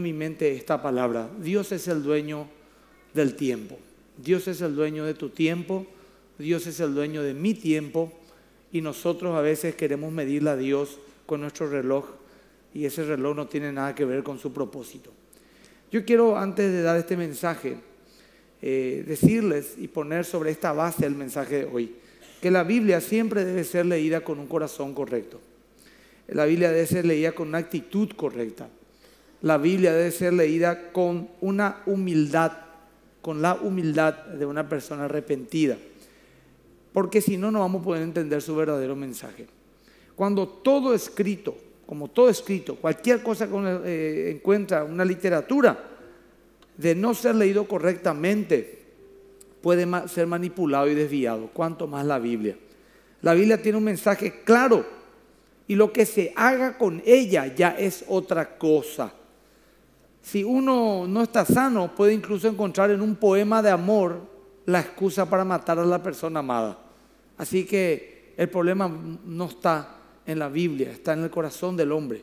en mi mente esta palabra. Dios es el dueño del tiempo. Dios es el dueño de tu tiempo. Dios es el dueño de mi tiempo. Y nosotros a veces queremos medirle a Dios con nuestro reloj y ese reloj no tiene nada que ver con su propósito. Yo quiero, antes de dar este mensaje, eh, decirles y poner sobre esta base el mensaje de hoy, que la Biblia siempre debe ser leída con un corazón correcto. La Biblia debe ser leída con una actitud correcta la Biblia debe ser leída con una humildad, con la humildad de una persona arrepentida, porque si no, no vamos a poder entender su verdadero mensaje. Cuando todo escrito, como todo escrito, cualquier cosa que eh, encuentra una literatura, de no ser leído correctamente, puede ser manipulado y desviado, cuanto más la Biblia. La Biblia tiene un mensaje claro y lo que se haga con ella ya es otra cosa. Si uno no está sano, puede incluso encontrar en un poema de amor la excusa para matar a la persona amada. Así que el problema no está en la Biblia, está en el corazón del hombre.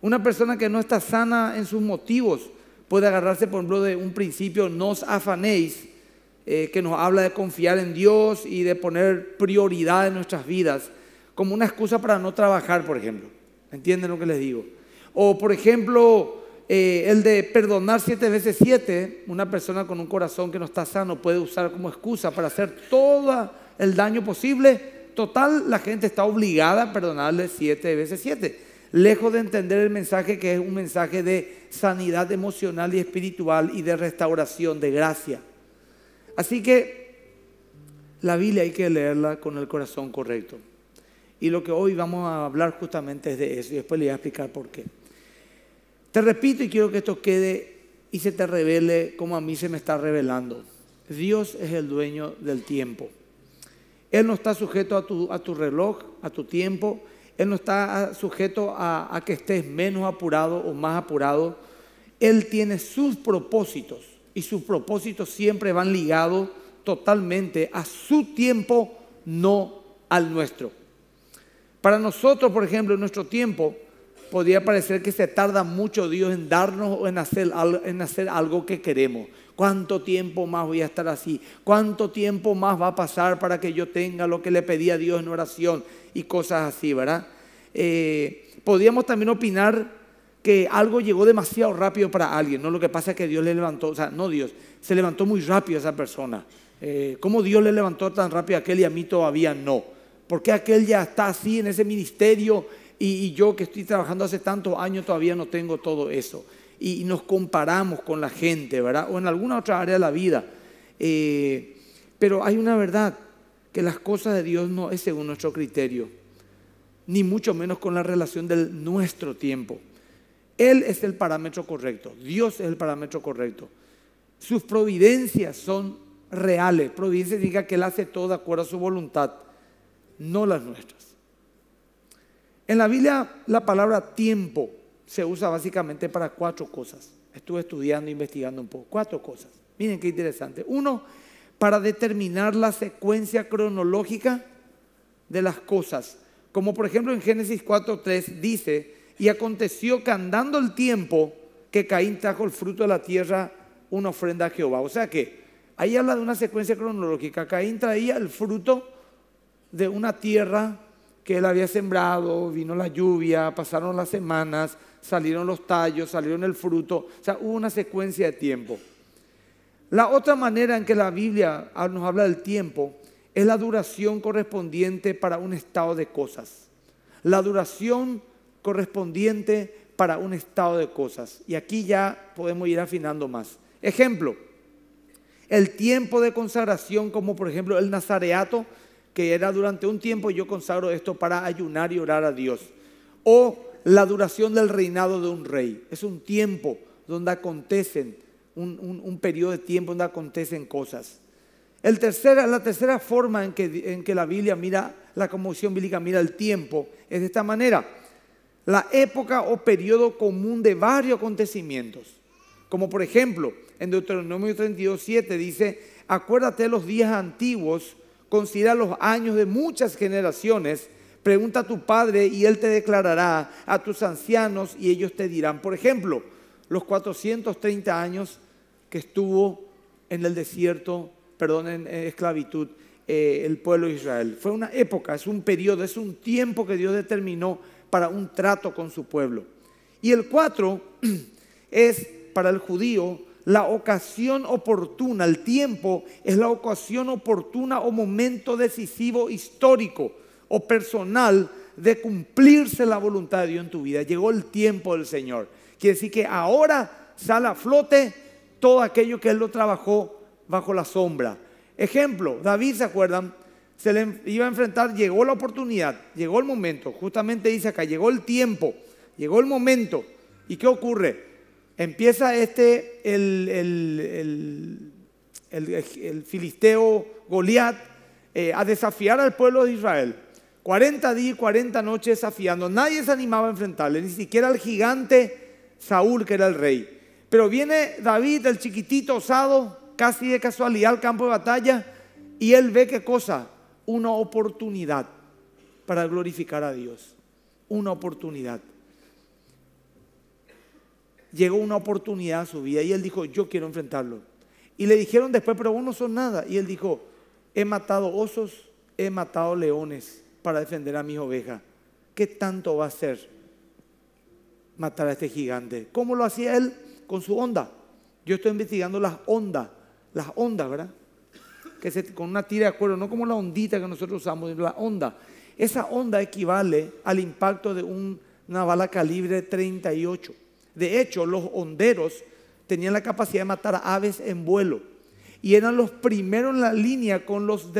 Una persona que no está sana en sus motivos puede agarrarse, por ejemplo, de un principio, nos afanéis, eh, que nos habla de confiar en Dios y de poner prioridad en nuestras vidas, como una excusa para no trabajar, por ejemplo. ¿Entienden lo que les digo? O, por ejemplo, eh, el de perdonar siete veces siete, una persona con un corazón que no está sano puede usar como excusa para hacer todo el daño posible. Total, la gente está obligada a perdonarle siete veces siete. Lejos de entender el mensaje que es un mensaje de sanidad emocional y espiritual y de restauración, de gracia. Así que la Biblia hay que leerla con el corazón correcto. Y lo que hoy vamos a hablar justamente es de eso y después le voy a explicar por qué. Te repito y quiero que esto quede y se te revele como a mí se me está revelando. Dios es el dueño del tiempo. Él no está sujeto a tu, reloj, a tu tiempo. Él no está ah, sujeto a, a que estés menos apurado o más apurado. Él tiene sus propósitos y sus propósitos siempre van ligados totalmente a su tiempo, no al nuestro. Para nosotros, por ejemplo, en nuestro tiempo, podría parecer que se tarda mucho Dios en darnos o en hacer, en hacer algo que queremos. ¿Cuánto tiempo más voy a estar así? ¿Cuánto tiempo más va a pasar para que yo tenga lo que le pedí a Dios en oración? Y cosas así, ¿verdad? Eh, podríamos también opinar que algo llegó demasiado rápido para alguien, ¿no? Lo que pasa es que Dios le levantó, o sea, no Dios, se levantó muy rápido a esa persona. Eh, ¿Cómo Dios le levantó tan rápido a aquel y a mí todavía no? ¿Por qué aquel ya está así en ese ministerio? Y, yo que estoy trabajando hace tantos años todavía no tengo todo eso. Y, nos comparamos con la gente, ¿verdad? O en alguna otra área de la vida. Eh, pero hay una verdad, que las cosas de Dios no es según nuestro criterio, ni mucho menos con la relación del nuestro tiempo. Él es el parámetro correcto, Dios es el parámetro correcto. Sus providencias son reales. Providencia significa que Él hace todo de acuerdo a su voluntad, no las nuestras. En la Biblia la palabra tiempo se usa básicamente para cuatro cosas. Estuve estudiando, investigando un poco. Cuatro cosas. Miren qué interesante. Uno, para determinar la secuencia cronológica de las cosas. Como por ejemplo en Génesis 4.3 dice, y aconteció que andando el tiempo que Caín trajo el fruto de la tierra, una ofrenda a Jehová. O sea que ahí habla de una secuencia cronológica. Caín traía el fruto de una tierra que él había sembrado, vino la lluvia, pasaron las semanas, salieron los tallos, salieron el fruto, o sea, hubo una secuencia de tiempo. La otra manera en que la Biblia ah, nos habla del tiempo es la duración correspondiente para un estado de cosas. La duración correspondiente para un estado de cosas. Y aquí ya podemos ir afinando más. Ejemplo, el tiempo de consagración, como por ejemplo el nazareato, que era durante un tiempo yo consagro esto para ayunar y orar a Dios. O la duración del reinado de un rey. Es un tiempo donde acontecen, un, periodo de tiempo donde acontecen cosas. El tercera, la tercera forma en que, en que la Biblia mira, la conmoción bíblica mira el tiempo, es de esta manera. La época o periodo común de varios acontecimientos. Como por ejemplo, en Deuteronomio 32, 7 dice, acuérdate de los días antiguos Considera los años de muchas generaciones. Pregunta a tu padre y él te declarará, a tus ancianos y ellos te dirán. Por ejemplo, los 430 años que estuvo en el desierto, perdón, en esclavitud, eh, el pueblo de Israel. Fue una época, es un periodo, es un tiempo que Dios determinó para un trato con su pueblo. Y el 4 es para el judío la ocasión oportuna, el tiempo es la ocasión oportuna o momento decisivo histórico o personal de cumplirse la voluntad de Dios en tu vida. Llegó el tiempo del Señor. Quiere decir que ahora sale a flote todo aquello que Él lo trabajó bajo la sombra. Ejemplo, David, ¿se acuerdan? Se le iba a enfrentar, llegó la oportunidad, llegó el momento, justamente dice acá, llegó el tiempo, llegó el momento. ¿Y qué ocurre? empieza este, el, filisteo Goliat eh, a desafiar al pueblo de Israel. 40 días y 40 noches desafiando. Nadie se animaba a enfrentarle, ni siquiera el gigante Saúl, que era el rey. Pero viene David, el chiquitito osado, casi de casualidad al campo de batalla, y él ve qué cosa, una oportunidad para glorificar a Dios. Una oportunidad llegó una oportunidad a su vida y él dijo, yo quiero enfrentarlo. Y le dijeron después, pero vos no sos nada. Y él dijo, he matado osos, he matado leones para defender a mis ovejas. ¿Qué tanto va a ser matar a este gigante? ¿Cómo lo hacía él? Con su onda. Yo estoy investigando las ondas, las ondas, ¿verdad? Que con una tira de cuero, no como la ondita que nosotros usamos, la onda. Esa onda equivale al impacto de un, una bala calibre 38. De hecho, los honderos tenían la capacidad de matar aves en vuelo y eran los primeros en la línea con los,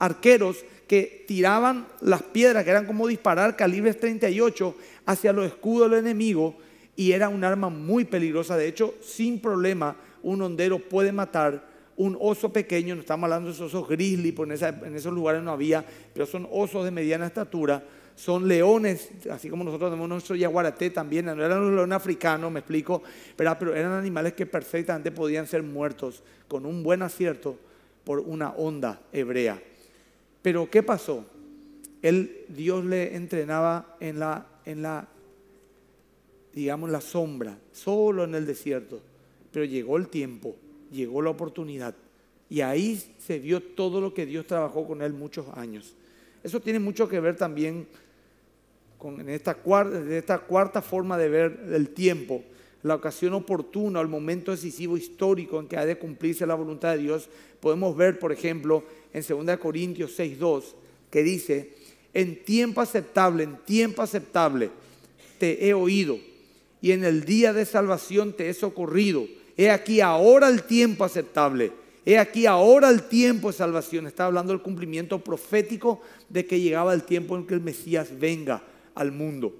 arqueros que tiraban las piedras, que eran como disparar calibres 38 hacia los escudos del enemigo y era un arma muy peligrosa. De hecho, sin problema, un hondero puede matar un oso pequeño, no estamos hablando de esos osos grizzly, porque en esos lugares no había, pero son osos de mediana estatura son leones, así como nosotros tenemos nuestro yaguaraté también, no eran un león africano, me explico, pero eran animales que perfectamente podían ser muertos con un buen acierto por una onda hebrea. Pero ¿qué pasó? Él, Dios le entrenaba en la, en la, digamos, la sombra, solo en el desierto. Pero llegó el tiempo, llegó la oportunidad. Y ahí se vio todo lo que Dios trabajó con él muchos años. Eso tiene mucho que ver también en, esta cuarta, esta cuarta forma de ver el tiempo, la ocasión oportuna, el momento decisivo histórico en que ha de cumplirse la voluntad de Dios, podemos ver, por ejemplo, en 2 Corintios 6.2, que dice, en tiempo aceptable, en tiempo aceptable, te he oído y en el día de salvación te he socorrido. He aquí ahora el tiempo aceptable. He aquí ahora el tiempo de salvación. Está hablando del cumplimiento profético de que llegaba el tiempo en que el Mesías venga al mundo.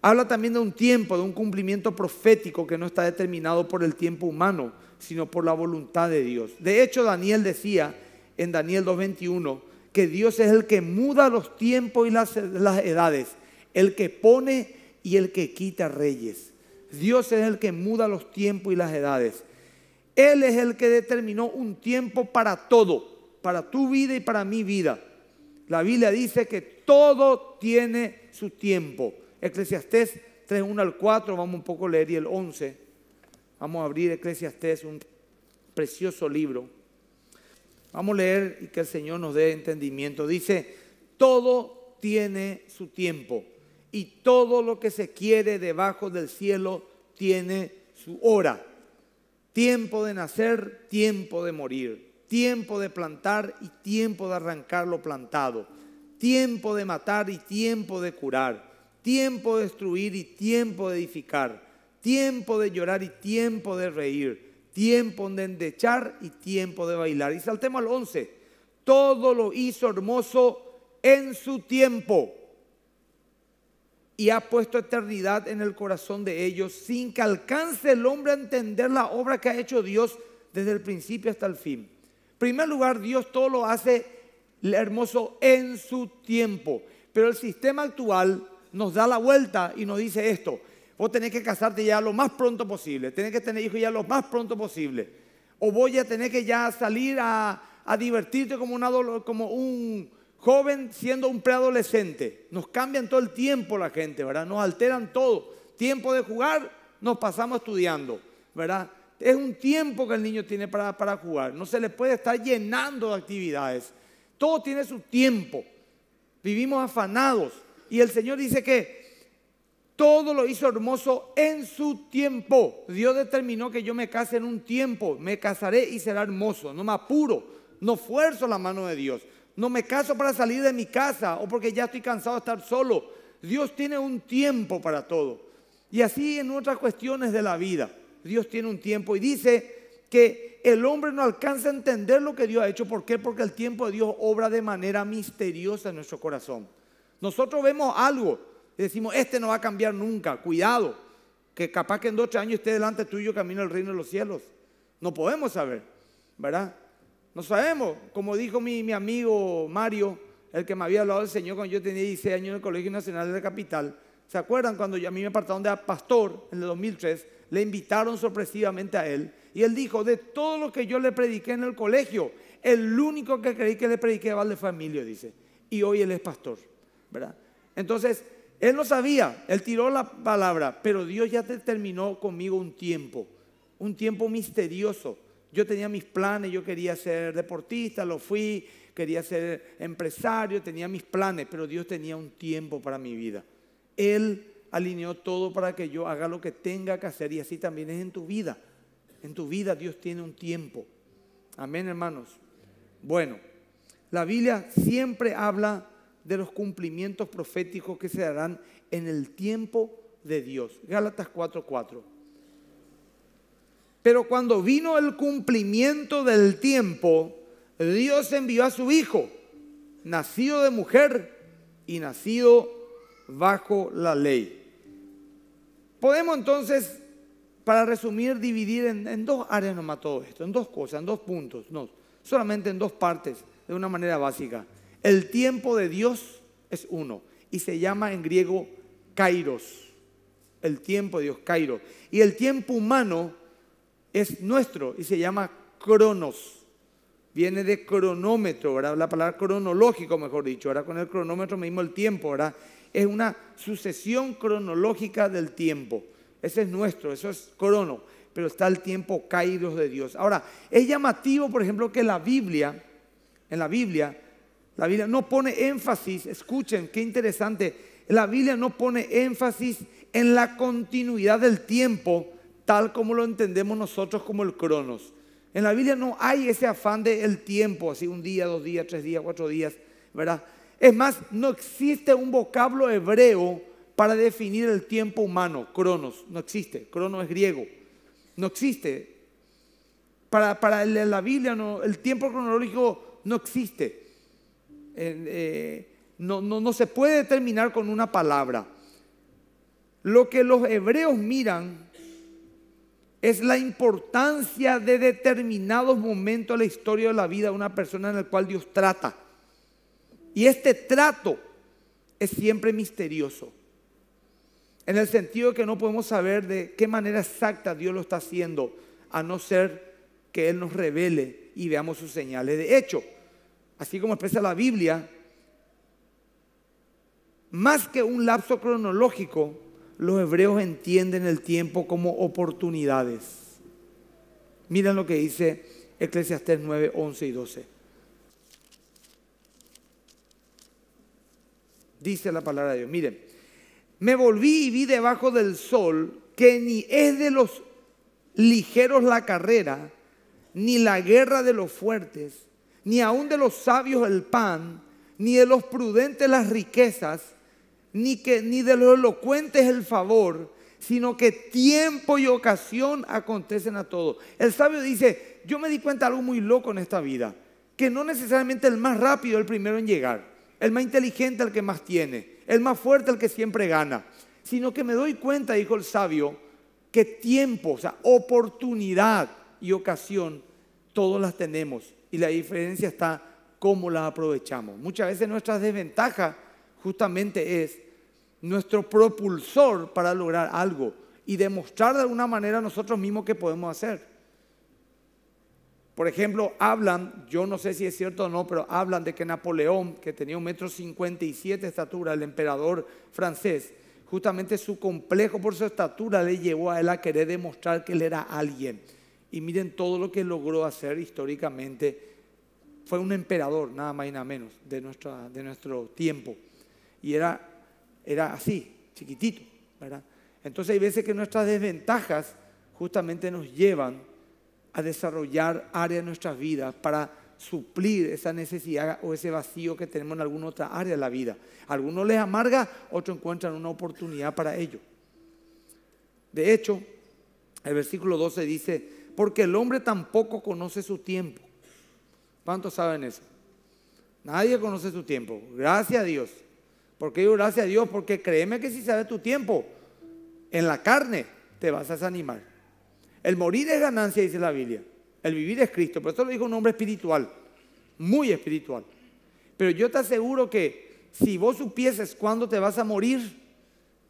Habla también de un tiempo, de un cumplimiento profético que no está determinado por el tiempo humano, sino por la voluntad de Dios. De hecho, Daniel decía en Daniel 2.21 que Dios es el que muda los tiempos y las, las edades, el que pone y el que quita reyes. Dios es el que muda los tiempos y las edades. Él es el que determinó un tiempo para todo, para tu vida y para mi vida. La Biblia dice que todo tiene su tiempo. Eclesiastés 3, 1 al 4, vamos un poco a leer, y el 11. Vamos a abrir Eclesiastés, un precioso libro. Vamos a leer y que el Señor nos dé entendimiento. Dice, todo tiene su tiempo y todo lo que se quiere debajo del cielo tiene su hora. Tiempo de nacer, tiempo de morir, tiempo de plantar y tiempo de arrancar lo plantado tiempo de matar y tiempo de curar, tiempo de destruir y tiempo de edificar, tiempo de llorar y tiempo de reír, tiempo de endechar y tiempo de bailar. Y saltemos al 11. Todo lo hizo hermoso en su tiempo y ha puesto eternidad en el corazón de ellos sin que alcance el hombre a entender la obra que ha hecho Dios desde el principio hasta el fin. En primer lugar, Dios todo lo hace hermoso en su tiempo. Pero el sistema actual nos da la vuelta y nos dice esto. Vos tenés que casarte ya lo más pronto posible, tenés que tener hijos ya lo más pronto posible. O voy a tener que ya salir a, divertirte como, como un joven siendo un preadolescente. Nos cambian todo el tiempo la gente, ¿verdad? Nos alteran todo. Tiempo de jugar, nos pasamos estudiando, ¿verdad? Es un tiempo que el niño tiene para jugar. No se le puede estar llenando de actividades. Todo tiene su tiempo. Vivimos afanados. Y el Señor dice que todo lo hizo hermoso en su tiempo. Dios determinó que yo me case en un tiempo. Me casaré y será hermoso. No me apuro. No fuerzo la mano de Dios. No me caso para salir de mi casa o porque ya estoy cansado de estar solo. Dios tiene un tiempo para todo. Y así en otras cuestiones de la vida. Dios tiene un tiempo y dice que el hombre no alcanza a entender lo que Dios ha hecho. ¿Por qué? Porque el tiempo de Dios obra de manera misteriosa en nuestro corazón. Nosotros vemos algo y decimos, este no va a cambiar nunca, cuidado, que capaz que en dos años esté delante tuyo camino al reino de los cielos. No podemos saber, ¿verdad? No sabemos, como dijo mi, mi amigo Mario, el que me había hablado del Señor cuando yo tenía 16 años en el Colegio Nacional de la Capital, ¿Se acuerdan cuando a mí me apartaron de pastor en el 2003? Le invitaron sorpresivamente a él y él dijo, de todo lo que yo le prediqué en el colegio, el único que creí que le prediqué era de familia, dice. Y hoy él es pastor, ¿verdad? Entonces, él no sabía, él tiró la palabra, pero Dios ya determinó conmigo un tiempo, un tiempo misterioso. Yo tenía mis planes, yo quería ser deportista, lo fui, quería ser empresario, tenía mis planes, pero Dios tenía un tiempo para mi vida. Él alineó todo para que yo haga lo que tenga que hacer y así también es en tu vida. En tu vida Dios tiene un tiempo. Amén, hermanos. Bueno, la Biblia siempre habla de los cumplimientos proféticos que se darán en el tiempo de Dios. Gálatas 4:4. Pero cuando vino el cumplimiento del tiempo, Dios envió a su Hijo, nacido de mujer y nacido bajo la ley. Podemos entonces, para resumir, dividir en, dos áreas nomás todo esto, en dos cosas, en dos puntos, no, solamente en dos partes, de una manera básica. El tiempo de Dios es uno y se llama en griego kairos. El tiempo de Dios, kairos. Y el tiempo humano es nuestro y se llama cronos. Viene de cronómetro, ¿verdad? La palabra cronológico, mejor dicho. Ahora con el cronómetro medimos el tiempo, ¿verdad? es una sucesión cronológica del tiempo. Ese es nuestro, eso es crono, pero está el tiempo caídos de Dios. Ahora, es llamativo, por ejemplo, que la Biblia, en la Biblia, la Biblia no pone énfasis, escuchen, qué interesante, la Biblia no pone énfasis en la continuidad del tiempo tal como lo entendemos nosotros como el cronos. En la Biblia no hay ese afán del tiempo, así un día, dos días, tres días, cuatro días, ¿verdad? Es más, no existe un vocablo hebreo para definir el tiempo humano, cronos. No existe, cronos es griego. No existe. Para, la Biblia no, el tiempo cronológico no existe. Eh, no, no, no se puede determinar con una palabra. Lo que los hebreos miran es la importancia de determinados momentos de la historia de la vida de una persona en el cual Dios trata. Y este trato es siempre misterioso, en el sentido de que no podemos saber de qué manera exacta Dios lo está haciendo, a no ser que Él nos revele y veamos sus señales. De hecho, así como expresa la Biblia, más que un lapso cronológico, los hebreos entienden el tiempo como oportunidades. Miren lo que dice Eclesiastés 9, 11 y 12. dice la palabra de Dios. Miren, me volví y vi debajo del sol que ni es de los ligeros la carrera, ni la guerra de los fuertes, ni aún de los sabios el pan, ni de los prudentes las riquezas, ni, que, ni de los elocuentes el favor, sino que tiempo y ocasión acontecen a todos. El sabio dice, yo me di cuenta de algo muy loco en esta vida, que no necesariamente el más rápido es el primero en llegar el más inteligente el que más tiene, el más fuerte el que siempre gana, sino que me doy cuenta, dijo el sabio, que tiempo, o sea, oportunidad y ocasión, todos las tenemos. Y la diferencia está cómo las aprovechamos. Muchas veces nuestra desventaja justamente es nuestro propulsor para lograr algo y demostrar de alguna manera nosotros mismos que podemos hacer. Por ejemplo, hablan, yo no sé si es cierto o no, pero hablan de que Napoleón, que tenía un metro cincuenta y siete de estatura, el emperador francés, justamente su complejo por su estatura le llevó a él a querer demostrar que él era alguien. Y miren todo lo que logró hacer históricamente. Fue un emperador, nada más y nada menos, de, nuestra, de nuestro tiempo. Y era, era así, chiquitito, ¿verdad? Entonces hay veces que nuestras desventajas justamente nos llevan a desarrollar áreas de nuestras vidas para suplir esa necesidad o ese vacío que tenemos en alguna otra área de la vida. Algunos les amarga, otros encuentran una oportunidad para ello. De hecho, el versículo 12 dice, porque el hombre tampoco conoce su tiempo. ¿Cuántos saben eso? Nadie conoce su tiempo. Gracias a Dios. ¿Por qué digo gracias a Dios? Porque créeme que si sabes tu tiempo en la carne, te vas a desanimar. El morir es ganancia, dice la Biblia. El vivir es Cristo. Pero eso lo dijo un hombre espiritual, muy espiritual. Pero yo te aseguro que si vos supieses cuándo te vas a morir,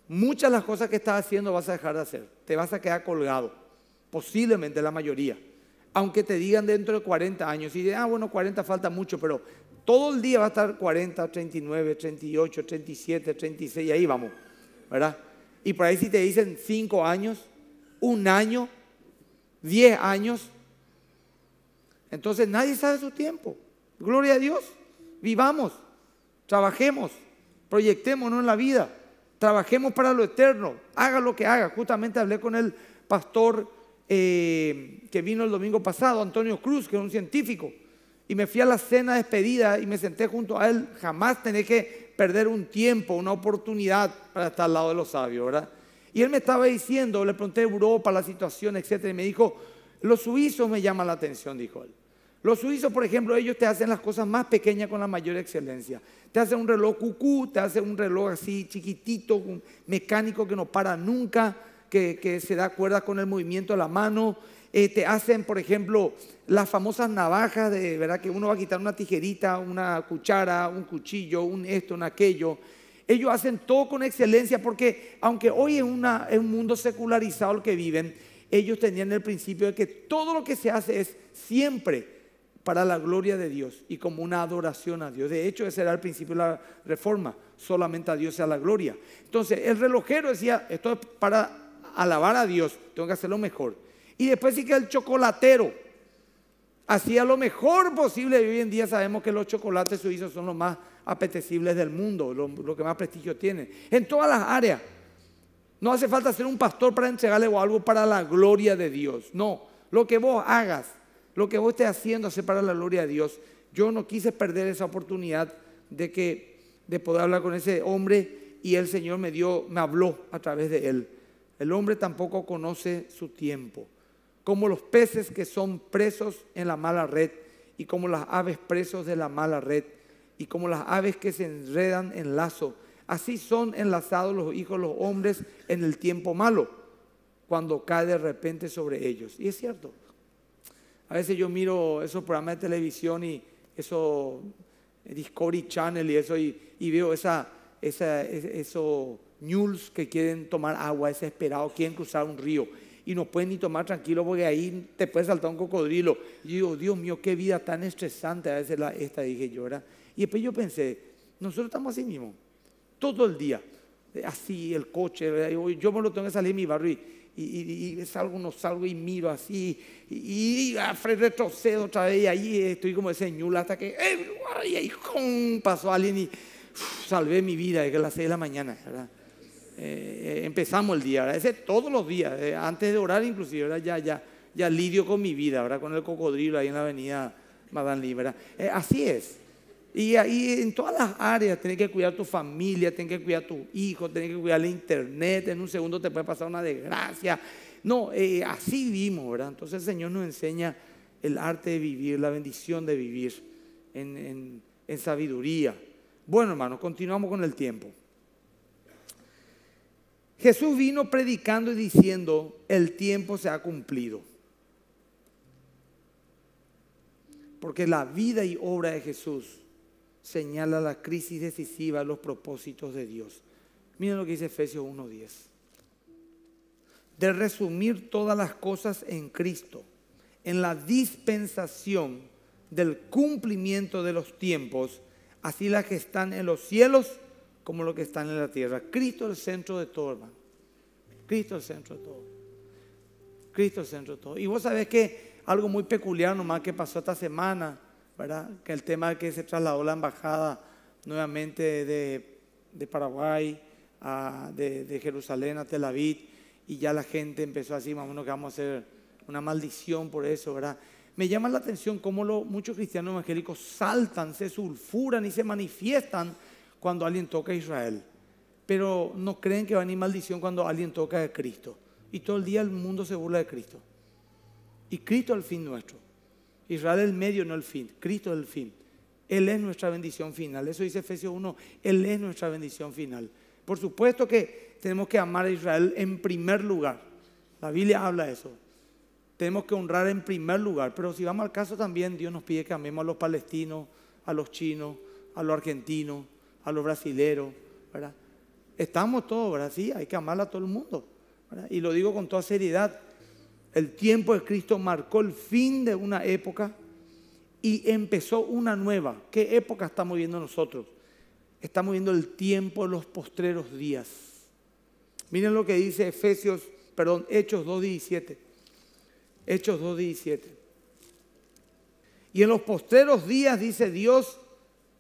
muchas de las cosas que estás haciendo vas a dejar de hacer. Te vas a quedar colgado. Posiblemente la mayoría. Aunque te digan dentro de 40 años. Y de, ah, bueno, 40 falta mucho, pero todo el día va a estar 40, 39, 38, 37, 36, y ahí vamos. ¿Verdad? Y por ahí si te dicen 5 años, un año, 10 años. Entonces nadie sabe su tiempo. Gloria a Dios. Vivamos, trabajemos, proyectémonos en la vida, trabajemos para lo eterno, haga lo que haga. Justamente hablé con el pastor eh, que vino el domingo pasado, Antonio Cruz, que es un científico, y me fui a la cena despedida y me senté junto a él. Jamás tenés que perder un tiempo, una oportunidad para estar al lado de los sabios, ¿verdad? Y él me estaba diciendo, le pregunté Europa, la situación, etcétera, y me dijo, los suizos me llaman la atención, dijo él. Los suizos, por ejemplo, ellos te hacen las cosas más pequeñas con la mayor excelencia. Te hacen un reloj cucú, te hacen un reloj así chiquitito, mecánico que no para nunca, que, se da cuerda con el movimiento de la mano. Eh, te hacen, por ejemplo, las famosas navajas, de, ¿verdad? Que uno va a quitar una tijerita, una cuchara, un cuchillo, un esto, un aquello. Ellos hacen todo con excelencia porque aunque hoy en, un mundo secularizado el que viven, ellos tenían el principio de que todo lo que se hace es siempre para la gloria de Dios y como una adoración a Dios. De hecho, ese era el principio de la reforma, solamente a Dios sea la gloria. Entonces, el relojero decía, esto es para alabar a Dios, tengo que hacerlo mejor. Y después sí que el chocolatero hacía lo mejor posible. hoy en día sabemos que los chocolates suizos son los más apetecibles del mundo, lo, que más prestigio tiene. En todas las áreas. No hace falta ser un pastor para entregarle algo para la gloria de Dios. No, lo que vos hagas, lo que vos estés haciendo, hace para la gloria de Dios. Yo no quise perder esa oportunidad de que de poder hablar con ese hombre y el Señor me dio, me habló a través de él. El hombre tampoco conoce su tiempo, como los peces que son presos en la mala red y como las aves presos de la mala red y como las aves que se enredan en lazo. Así son enlazados los hijos, los hombres, en el tiempo malo, cuando cae de repente sobre ellos. Y es cierto. A veces yo miro esos programas de televisión y eso, Discovery Channel y eso, y, veo esa, esos nules que quieren tomar agua desesperado, quieren cruzar un río y no pueden ni tomar tranquilo porque ahí te puede saltar un cocodrilo. Y digo, Dios mío, qué vida tan estresante a veces esta, dije yo, y después yo pensé, nosotros estamos así mismo, todo el día, eh, así el coche, eh, yo me lo tengo que salir de mi barrio y, salgo, no salgo y miro así, y, ah, retrocedo otra vez y ahí estoy como ese ñula hasta que, eh, pasó alguien y salvé mi vida, que las 6 de la mañana, empezamos el día, ¿verdad? Ese todos los días, antes de orar inclusive, Ya, ya, ya lidio con mi vida, ¿verdad? Con el cocodrilo ahí en la avenida Madame libra así es. Y ahí en todas las áreas, tienes que cuidar tu familia, tienes que cuidar tu hijo, tienes que cuidar el internet, en un segundo te puede pasar una desgracia. No, eh, así vivimos, ¿verdad? Entonces el Señor nos enseña el arte de vivir, la bendición de vivir en, en sabiduría. Bueno, hermanos, continuamos con el tiempo. Jesús vino predicando y diciendo, el tiempo se ha cumplido. Porque la vida y obra de Jesús señala la crisis decisiva, los propósitos de Dios. Miren lo que dice Efesios 1.10. De resumir todas las cosas en Cristo, en la dispensación del cumplimiento de los tiempos, así las que están en los cielos como lo que están en la tierra. Cristo el centro de todo, hermano. Cristo el centro de todo. Cristo el centro de todo. Y vos sabés que algo muy peculiar nomás que pasó esta semana, que el tema que se trasladó la embajada nuevamente de, Paraguay, de, Jerusalén a Tel Aviv, y ya la gente empezó así, más o menos que vamos a hacer una maldición por eso, ¿verdad? Me llama la atención cómo muchos cristianos evangélicos saltan, se sulfuran y se manifiestan cuando alguien toca a Israel, pero no creen que va a venir maldición cuando alguien toca a Cristo. Y todo el día el mundo se burla de Cristo. Y Cristo al fin nuestro. Israel es el medio, no el fin. Cristo es el fin. Él es nuestra bendición final. Eso dice Efesios 1. Él es nuestra bendición final. Por supuesto que tenemos que amar a Israel en primer lugar. La Biblia habla de eso. Tenemos que honrar en primer lugar. Pero si vamos al caso también, Dios nos pide que amemos a los palestinos, a los chinos, a los argentinos, a los brasileros. Estamos todos, ¿verdad? Sí, hay que amar a todo el mundo. Y lo digo con toda seriedad. El tiempo de Cristo marcó el fin de una época y empezó una nueva. ¿Qué época estamos viendo nosotros? Estamos viendo el tiempo de los postreros días. Miren lo que dice Efesios, perdón, Hechos 2.17. Hechos 2.17. Y en los postreros días, dice Dios,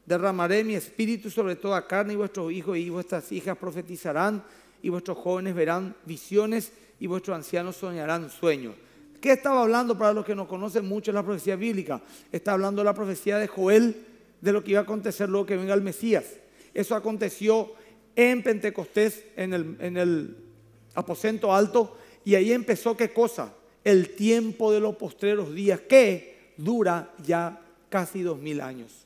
derramaré mi espíritu sobre toda carne y vuestros hijos y vuestras hijas profetizarán y vuestros jóvenes verán visiones y vuestros ancianos soñarán sueños. ¿Qué estaba hablando para los que no conocen mucho la profecía bíblica? Está hablando la profecía de Joel, de lo que iba a acontecer luego que venga el Mesías. Eso aconteció en Pentecostés, en el, en el aposento alto, y ahí empezó qué cosa? El tiempo de los postreros días, que dura ya casi dos mil años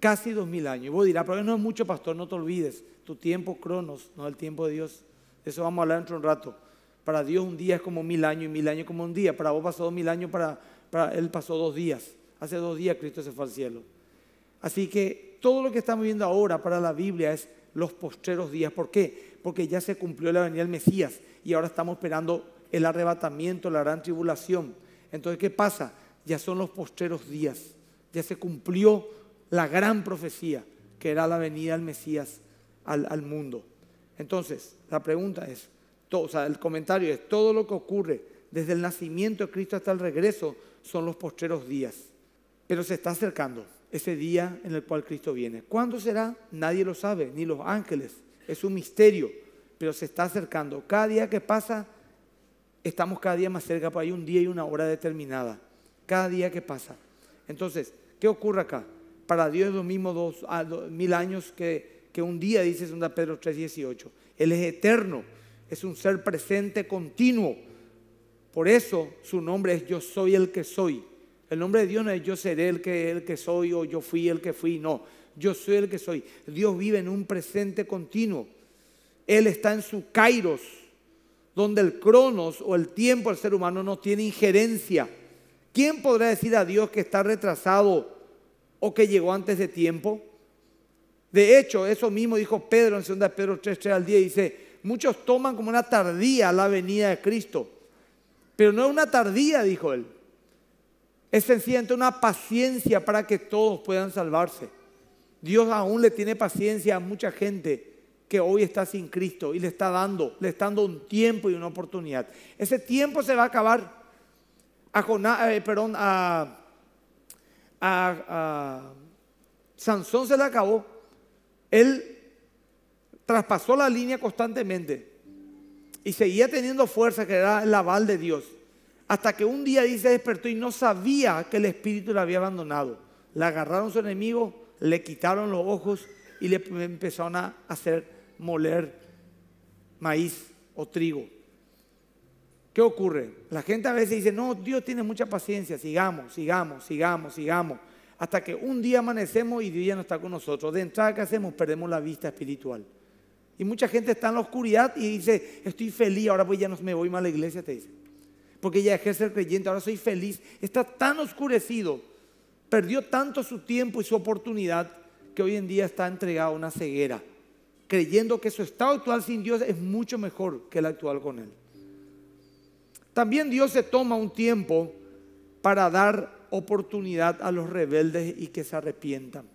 casi dos mil años. Y vos dirás, pero no es mucho, pastor, no te olvides. Tu tiempo, Cronos, no es el tiempo de Dios. eso vamos a hablar dentro de un rato. Para Dios un día es como mil años y mil años como un día. Para vos pasó dos mil años, para, para Él pasó dos días. Hace dos días Cristo se fue al cielo. Así que todo lo que estamos viendo ahora para la Biblia es los postreros días. ¿Por qué? Porque ya se cumplió la venida del Mesías y ahora estamos esperando el arrebatamiento, la gran tribulación. Entonces, ¿qué pasa? Ya son los postreros días. Ya se cumplió la gran profecía, que era la venida del Mesías al, mundo. Entonces, la pregunta es, o sea, el comentario es, todo lo que ocurre desde el nacimiento de Cristo hasta el regreso son los postreros días, pero se está acercando ese día en el cual Cristo viene. ¿Cuándo será? Nadie lo sabe, ni los ángeles. Es un misterio, pero se está acercando. Cada día que pasa, estamos cada día más cerca, por hay un día y una hora determinada. Cada día que pasa. Entonces, ¿qué ocurre acá? para Dios es lo mismo dos, ah, mil años que, un día, dice 2 Pedro 3:18. Él es eterno, es un ser presente continuo. Por eso su nombre es yo soy el que soy. El nombre de Dios no es yo seré el que, el que soy o yo fui el que fui, no. Yo soy el que soy. Dios vive en un presente continuo. Él está en su kairos, donde el cronos o el tiempo del ser humano no tiene injerencia. ¿Quién podrá decir a Dios que está retrasado o que llegó antes de tiempo. De hecho, eso mismo dijo Pedro en 2 Pedro 3, 3 al 10, dice, muchos toman como una tardía la venida de Cristo, pero no es una tardía, dijo él, es sencillamente una paciencia para que todos puedan salvarse. Dios aún le tiene paciencia a mucha gente que hoy está sin Cristo y le está dando, le está dando un tiempo y una oportunidad. Ese tiempo se va a acabar. A eh, perdón, a a, Sansón se le acabó. Él traspasó la línea constantemente y seguía teniendo fuerza, que era el aval de Dios. Hasta que un día dice despertó y no sabía que el espíritu le había abandonado. Le agarraron su enemigo, le quitaron los ojos y le empezaron a hacer moler maíz o trigo. ¿Qué ocurre? La gente a veces dice, no, Dios tiene mucha paciencia, sigamos, sigamos, sigamos, sigamos. Hasta que un día amanecemos y Dios ya no está con nosotros. De entrada, ¿qué hacemos? Perdemos la vista espiritual. Y mucha gente está en la oscuridad y dice, estoy feliz, ahora pues ya no me voy más a la iglesia, te dice. Porque ya ejerce de ser creyente, ahora soy feliz. Está tan oscurecido, perdió tanto su tiempo y su oportunidad que hoy en día está entregado a una ceguera, creyendo que su estado actual sin Dios es mucho mejor que el actual con Él. También Dios se toma un tiempo para dar oportunidad a los rebeldes y que se arrepientan.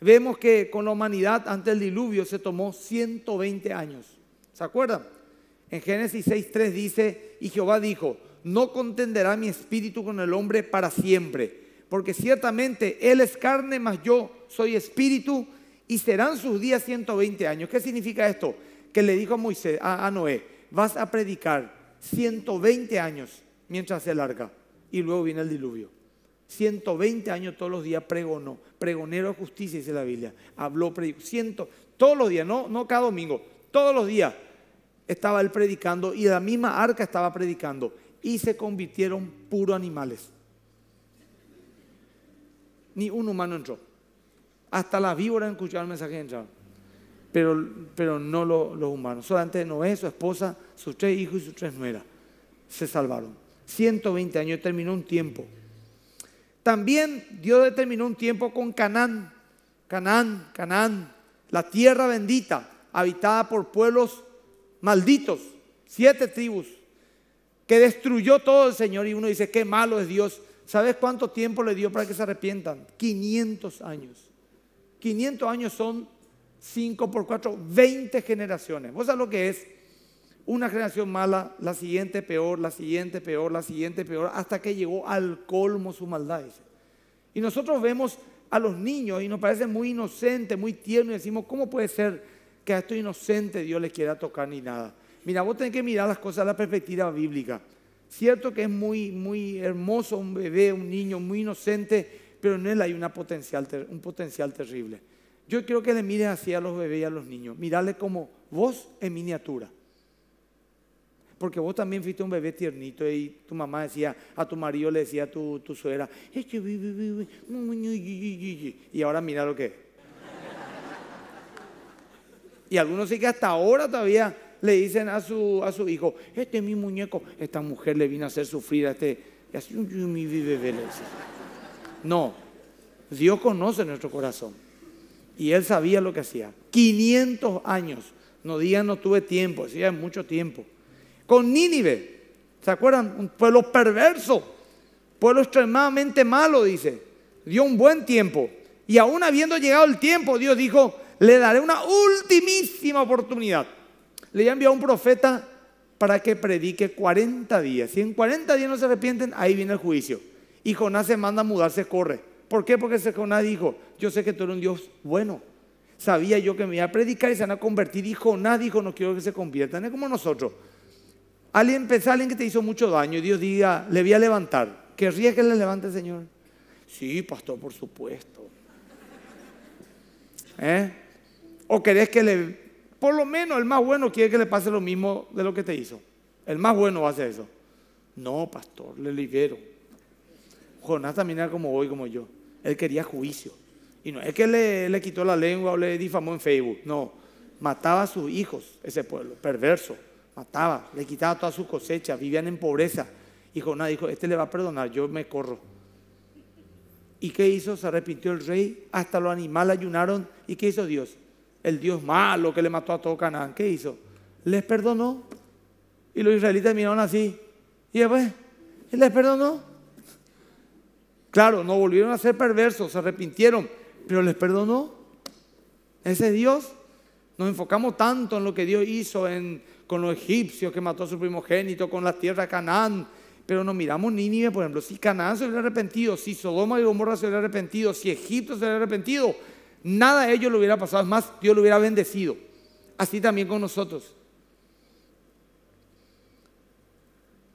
Vemos que con la humanidad ante el diluvio se tomó 120 años. ¿Se acuerdan? En Génesis 6.3 dice, y Jehová dijo, no contenderá mi espíritu con el hombre para siempre, porque ciertamente él es carne, mas yo soy espíritu, y serán sus días 120 años. ¿Qué significa esto? Que le dijo a Moisés, a Noé, vas a predicar 120 años mientras se arca y luego viene el diluvio. 120 años todos los días pregonó, pregonero a justicia, dice la Biblia. Habló, predicó, ciento, todos los días, no, no cada domingo, todos los días estaba él predicando y la misma arca estaba predicando y se convirtieron puros animales. Ni un humano entró. Hasta las víboras escucharon el mensaje y entraron pero, pero no los humanos. Solamente Noé, su esposa, sus tres hijos y sus tres nueras se salvaron. 120 años terminó un tiempo. También Dios determinó un tiempo con Canaán, Canaán, Canaán, la tierra bendita, habitada por pueblos malditos, siete tribus, que destruyó todo el Señor. Y uno dice, qué malo es Dios. ¿Sabes cuánto tiempo le dio para que se arrepientan? 500 años. 500 años son 5 por 4, 20 generaciones. ¿Vos sabés lo que es? Una generación mala, la siguiente peor, la siguiente peor, la siguiente peor, hasta que llegó al colmo su maldad. Y nosotros vemos a los niños y nos parece muy inocente, muy tierno y decimos, ¿cómo puede ser que a estos inocentes Dios les quiera tocar ni nada? Mira, vos tenés que mirar las cosas a la perspectiva bíblica. Cierto que es muy, muy hermoso un bebé, un niño muy inocente, pero en él hay un potencial terrible. Yo quiero que le mires así a los bebés y a los niños. Mirarle como vos en miniatura. Porque vos también fuiste un bebé tiernito y tu mamá decía, a tu marido le decía a tu, tu suegra, y ahora mira lo que es. Y algunos sí que hasta ahora todavía le dicen a su, a su hijo, este es mi muñeco, esta mujer le vino a hacer sufrir a este, y así mi bebé le dice. No, Dios conoce nuestro corazón. Y él sabía lo que hacía. 500 años. No digan no tuve tiempo, decía mucho tiempo. Con Nínive, ¿se acuerdan? Un pueblo perverso, pueblo extremadamente malo, dice. Dio un buen tiempo. Y aún habiendo llegado el tiempo, Dios dijo, le daré una ultimísima oportunidad. Le envió a un profeta para que predique 40 días. Si en 40 días no se arrepienten, ahí viene el juicio. Y Jonás se manda a mudarse, corre. ¿Por qué? Porque Jonás dijo, yo sé que tú eres un Dios bueno. Sabía yo que me iba a predicar y se van a convertir. Y Jonás dijo, no quiero que se conviertan, es como nosotros. Alguien alguien que te hizo mucho daño y Dios diga, le voy a levantar. ¿Querría que le levante, Señor? Sí, pastor, por supuesto. ¿Eh? ¿O querés que le... Por lo menos el más bueno quiere que le pase lo mismo de lo que te hizo. El más bueno va a hacer eso. No, pastor, le libero. Jonás también era como hoy, como yo. Él quería juicio. Y no es que le, le quitó la lengua o le difamó en Facebook, no. Mataba a sus hijos, ese pueblo, perverso. Mataba, le quitaba todas sus cosechas, vivían en pobreza. Y Jonás dijo, este le va a perdonar, yo me corro. ¿Y qué hizo? Se arrepintió el rey, hasta los animales ayunaron. ¿Y qué hizo Dios? El Dios malo que le mató a todo Canaán, ¿qué hizo? Les perdonó. Y los israelitas miraron así. Y después, les perdonó. Claro, no volvieron a ser perversos, se arrepintieron, pero les perdonó. Ese es Dios. Nos enfocamos tanto en lo que Dios hizo con los egipcios que mató a su primogénito, con la tierra de Canaán, pero no miramos Nínive, por ejemplo. Si Canaán se hubiera arrepentido, si Sodoma y Gomorra se hubiera arrepentido, si Egipto se hubiera arrepentido, nada de ello le hubiera pasado. Es más, Dios lo hubiera bendecido. Así también con nosotros.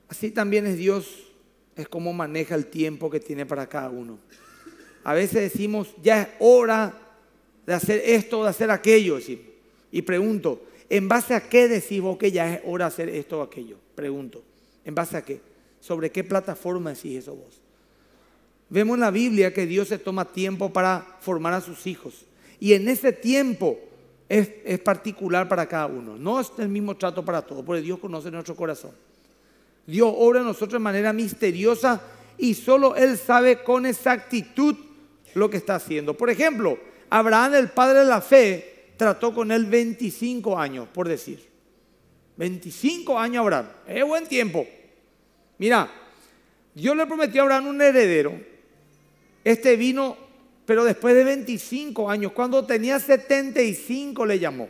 Así también es Dios es cómo maneja el tiempo que tiene para cada uno. A veces decimos, ya es hora de hacer esto, de hacer aquello. Y pregunto, ¿en base a qué vos que ya es hora de hacer esto o aquello? Pregunto, ¿en base a qué? ¿Sobre qué plataforma decís eso vos? Vemos en la Biblia que Dios se toma tiempo para formar a sus hijos. Y en ese tiempo es, es particular para cada uno. No es el mismo trato para todos, porque Dios conoce nuestro corazón. Dios obra en nosotros de manera misteriosa y solo Él sabe con exactitud lo que está haciendo. Por ejemplo, Abraham, el padre de la fe, trató con él 25 años, por decir. 25 años Abraham, es buen tiempo. Mira, Dios le prometió a Abraham un heredero. Este vino, pero después de 25 años, cuando tenía 75 le llamó.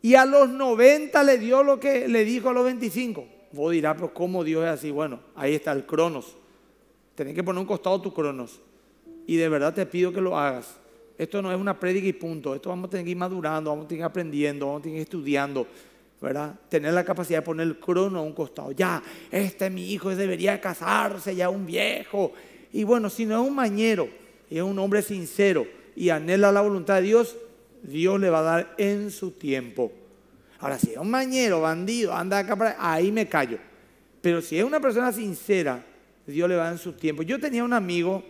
Y a los 90 le dio lo que le dijo a los 25. Vos dirás, pero ¿cómo Dios es así? Bueno, ahí está el cronos. Tenés que poner un costado tu cronos. Y de verdad te pido que lo hagas. Esto no es una prédica y punto. Esto vamos a tener que ir madurando, vamos a tener que ir aprendiendo, vamos a tener que ir estudiando. ¿verdad? Tener la capacidad de poner el crono a un costado. Ya, este es mi hijo, debería casarse, ya un viejo. Y bueno, si no es un mañero, y es un hombre sincero y anhela la voluntad de Dios, Dios le va a dar en su tiempo. Ahora, si es un mañero, bandido, anda acá para ahí me callo. Pero si es una persona sincera, Dios le va en sus tiempos. Yo tenía un amigo,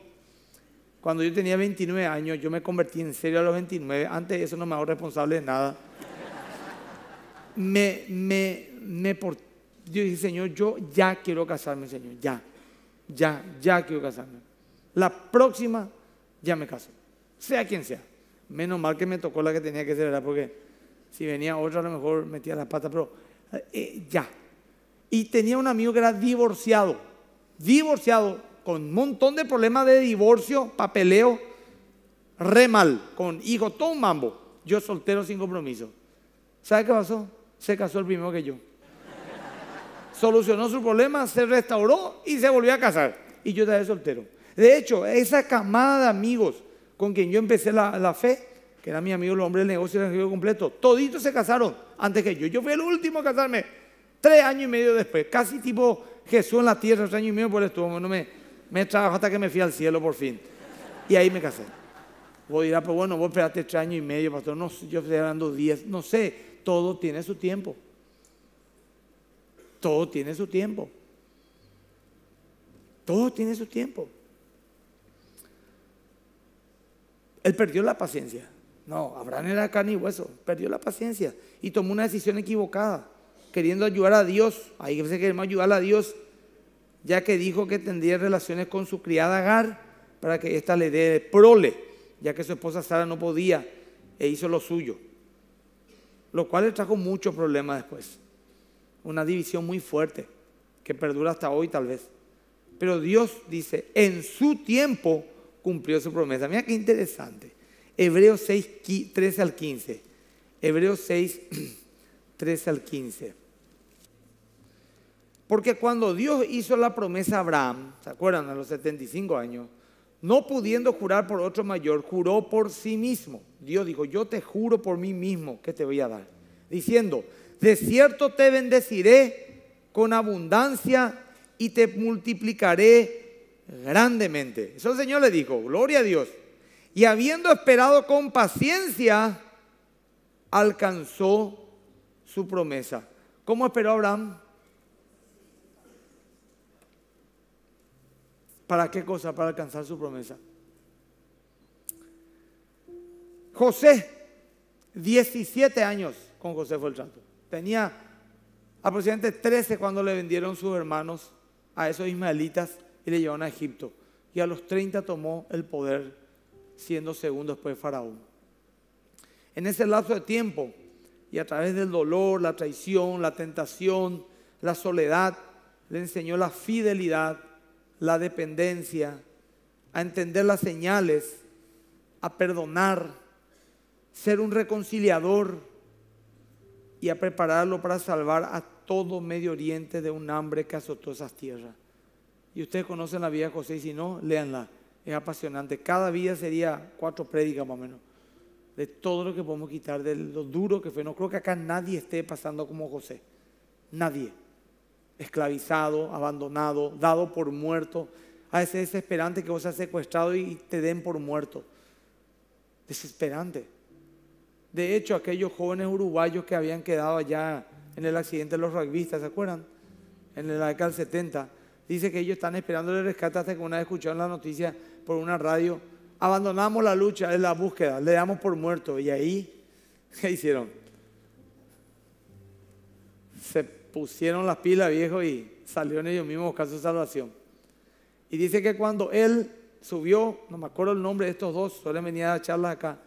cuando yo tenía 29 años, yo me convertí en serio a los 29, antes eso no me hago responsable de nada. Me, me, me por... Yo dije, Señor, yo ya quiero casarme, Señor, ya, ya, ya quiero casarme. La próxima ya me caso, sea quien sea. Menos mal que me tocó la que tenía que ser, Porque si venía otro, a lo mejor metía la pata pero eh, ya. Y tenía un amigo que era divorciado, divorciado, con un montón de problemas de divorcio, papeleo, re mal, con hijo, todo un mambo. Yo soltero sin compromiso. ¿Sabe qué pasó? Se casó el primero que yo. Solucionó su problema, se restauró y se volvió a casar. Y yo estaba soltero. De hecho, esa camada de amigos con quien yo empecé la, la fe, que era mi amigo el hombre del negocio el negocio completo, toditos se casaron antes que yo. Yo fui el último a casarme, tres años y medio después, casi tipo Jesús en la tierra, tres años y medio por estuvo me, me trabajó hasta que me fui al cielo por fin. Y ahí me casé. Vos dirás, pues bueno, vos esperaste tres años y medio, pastor. No, yo estoy hablando diez, no sé. Todo tiene su tiempo. Todo tiene su tiempo. Todo tiene su tiempo. Él perdió la paciencia. No, Abraham era carne y hueso, perdió la paciencia y tomó una decisión equivocada, queriendo ayudar a Dios. Ahí se queremos ayudar a Dios, ya que dijo que tendría relaciones con su criada Agar para que ésta le dé prole, ya que su esposa Sara no podía e hizo lo suyo, lo cual le trajo muchos problemas después. Una división muy fuerte que perdura hasta hoy tal vez. Pero Dios dice, en su tiempo cumplió su promesa. Mira qué interesante. Hebreos 6, 13 al 15. Hebreos 6, 13 al 15. Porque cuando Dios hizo la promesa a Abraham, ¿se acuerdan? A los 75 años, no pudiendo jurar por otro mayor, juró por sí mismo. Dios dijo, yo te juro por mí mismo que te voy a dar. Diciendo, de cierto te bendeciré con abundancia y te multiplicaré grandemente. Eso el Señor le dijo, gloria a Dios y habiendo esperado con paciencia, alcanzó su promesa. ¿Cómo esperó Abraham? ¿Para qué cosa? Para alcanzar su promesa. José, 17 años con José fue el trato. Tenía aproximadamente 13 cuando le vendieron sus hermanos a esos ismaelitas y le llevaron a Egipto. Y a los 30 tomó el poder siendo segundo después pues, de Faraón. En ese lapso de tiempo, y a través del dolor, la traición, la tentación, la soledad, le enseñó la fidelidad, la dependencia, a entender las señales, a perdonar, ser un reconciliador y a prepararlo para salvar a todo Medio Oriente de un hambre que azotó esas tierras. Y ustedes conocen la vida de José y si no, léanla es apasionante. Cada día sería cuatro prédicas más o menos. De todo lo que podemos quitar, de lo duro que fue. No creo que acá nadie esté pasando como José. Nadie. Esclavizado, abandonado, dado por muerto. A ese desesperante que vos seas secuestrado y te den por muerto. Desesperante. De hecho, aquellos jóvenes uruguayos que habían quedado allá en el accidente de los rugbyistas, ¿se acuerdan? En la década del 70. Dice que ellos están esperando el rescate hasta que una vez escucharon la noticia por una radio, abandonamos la lucha, es la búsqueda, le damos por muerto. Y ahí, ¿qué hicieron? Se pusieron las pilas, viejo, y salieron ellos mismos buscar su salvación. Y dice que cuando él subió, no me acuerdo el nombre de estos dos, suelen venir a charlas acá.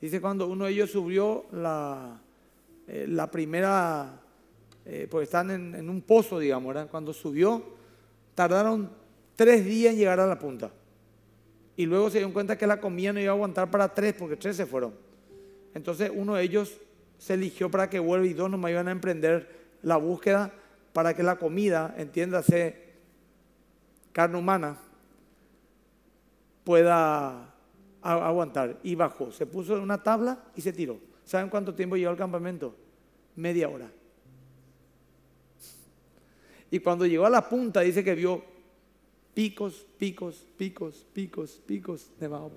Dice cuando uno de ellos subió la, eh, la primera, eh, porque están en, un pozo, digamos, Cuando subió, tardaron tres días en llegar a la punta. Y luego se dio cuenta que la comida no iba a aguantar para tres, porque tres se fueron. Entonces uno de ellos se eligió para que vuelva y dos nomás iban a emprender la búsqueda para que la comida, entiéndase, carne humana, pueda aguantar. Y bajó, se puso en una tabla y se tiró. ¿Saben cuánto tiempo llegó al campamento? Media hora. Y cuando llegó a la punta dice que vio picos, picos, picos, picos, picos debajo.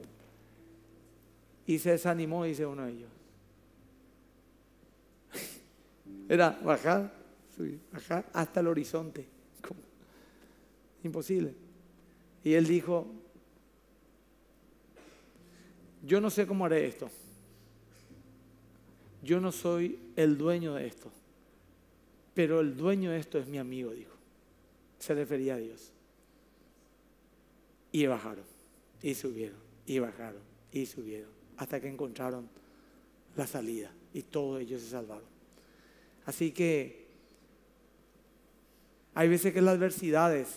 Y se desanimó, dice uno de ellos. Era bajar, bajar hasta el horizonte. Imposible. Y él dijo, yo no sé cómo haré esto. Yo no soy el dueño de esto. Pero el dueño de esto es mi amigo, dijo. Se refería a Dios y bajaron, y subieron, y bajaron, y subieron, hasta que encontraron la salida y todos ellos se salvaron. Así que hay veces que las adversidades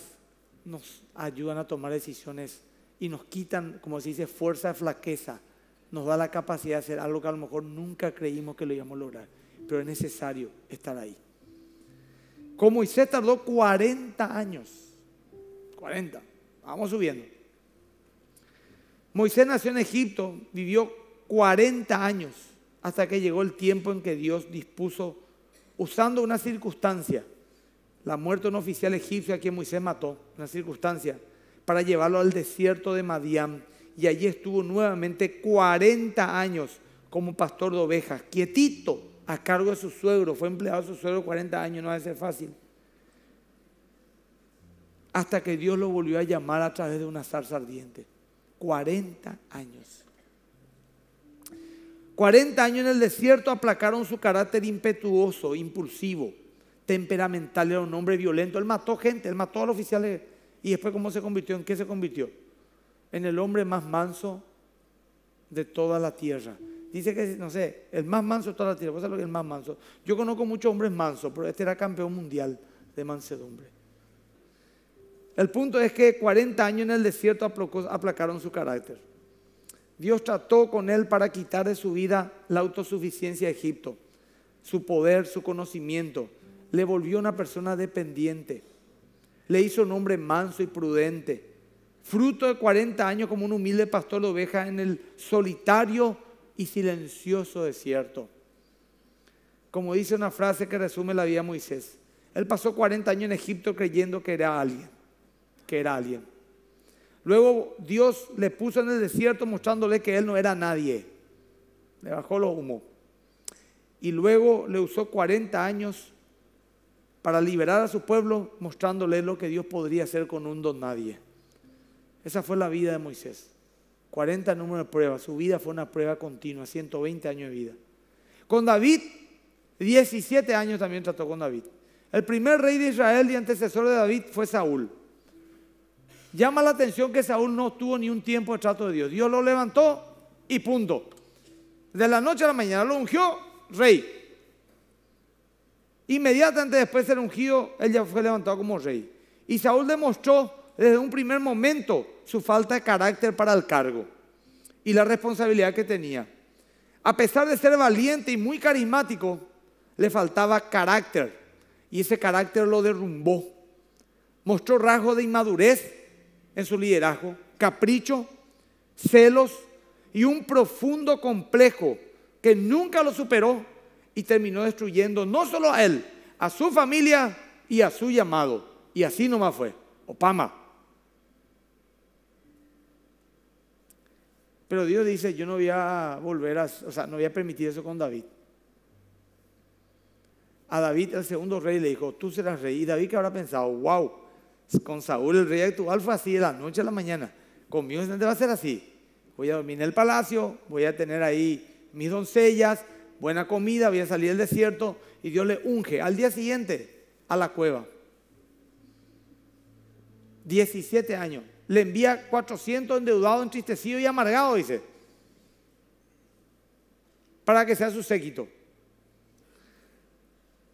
nos ayudan a tomar decisiones y nos quitan, como se dice, fuerza de flaqueza, nos da la capacidad de hacer algo que a lo mejor nunca creímos que lo íbamos a lograr, pero es necesario estar ahí. Como Moisés tardó 40 años, 40, Vamos subiendo. Moisés nació en Egipto, vivió 40 años hasta que llegó el tiempo en que Dios dispuso, usando una circunstancia, la muerte de un oficial egipcio a quien Moisés mató, una circunstancia, para llevarlo al desierto de Madián. Y allí estuvo nuevamente 40 años como pastor de ovejas, quietito, a cargo de su suegro, fue empleado de su suegro 40 años, no va a ser fácil hasta que Dios lo volvió a llamar a través de una zarza ardiente. 40 años. 40 años en el desierto aplacaron su carácter impetuoso, impulsivo, temperamental, era un hombre violento. Él mató gente, él mató a los oficiales. ¿Y después cómo se convirtió? ¿En qué se convirtió? En el hombre más manso de toda la tierra. Dice que, no sé, el más manso de toda la tierra. ¿Vos lo que es el más manso? Yo conozco muchos hombres mansos, pero este era campeón mundial de mansedumbre. El punto es que 40 años en el desierto aplacaron su carácter. Dios trató con él para quitar de su vida la autosuficiencia de Egipto, su poder, su conocimiento. Le volvió una persona dependiente. Le hizo un hombre manso y prudente. Fruto de 40 años como un humilde pastor de ovejas en el solitario y silencioso desierto. Como dice una frase que resume la vida de Moisés. Él pasó 40 años en Egipto creyendo que era alguien que era alguien. Luego Dios le puso en el desierto mostrándole que él no era nadie. Le bajó los humos. Y luego le usó 40 años para liberar a su pueblo mostrándole lo que Dios podría hacer con un don nadie. Esa fue la vida de Moisés. 40 números de pruebas. Su vida fue una prueba continua, 120 años de vida. Con David, 17 años también trató con David. El primer rey de Israel y antecesor de David fue Saúl. Llama la atención que Saúl no tuvo ni un tiempo de trato de Dios. Dios lo levantó y punto. De la noche a la mañana lo ungió rey. Inmediatamente después de ser ungido, él ya fue levantado como rey. Y Saúl demostró desde un primer momento su falta de carácter para el cargo y la responsabilidad que tenía. A pesar de ser valiente y muy carismático, le faltaba carácter y ese carácter lo derrumbó. Mostró rasgos de inmadurez en su liderazgo, capricho, celos y un profundo complejo que nunca lo superó y terminó destruyendo no solo a él, a su familia y a su llamado. Y así nomás fue, Opama. Pero Dios dice, yo no voy a volver a, o sea, no voy a permitir eso con David. A David, el segundo rey, le dijo, tú serás rey. Y David que habrá pensado, wow, con Saúl el rey actual fue así, de la noche a la mañana. Conmigo va a ser así. Voy a dormir el palacio, voy a tener ahí mis doncellas, buena comida, voy a salir del desierto y Dios le unge al día siguiente a la cueva. 17 años. Le envía 400 endeudados, entristecidos y amargados, dice. Para que sea su séquito.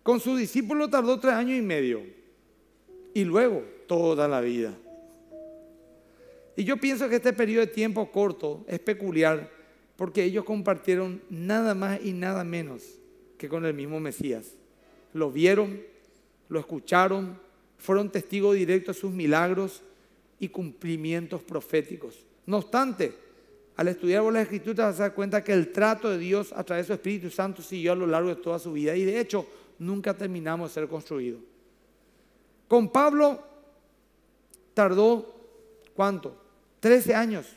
Con su discípulo tardó tres años y medio. Y luego toda la vida. Y yo pienso que este periodo de tiempo corto es peculiar porque ellos compartieron nada más y nada menos que con el mismo Mesías. Lo vieron, lo escucharon, fueron testigos directos de sus milagros y cumplimientos proféticos. No obstante, al estudiar las escrituras se da cuenta que el trato de Dios a través de su Espíritu Santo siguió a lo largo de toda su vida y de hecho nunca terminamos de ser construidos. Con Pablo tardó, ¿cuánto? Trece años.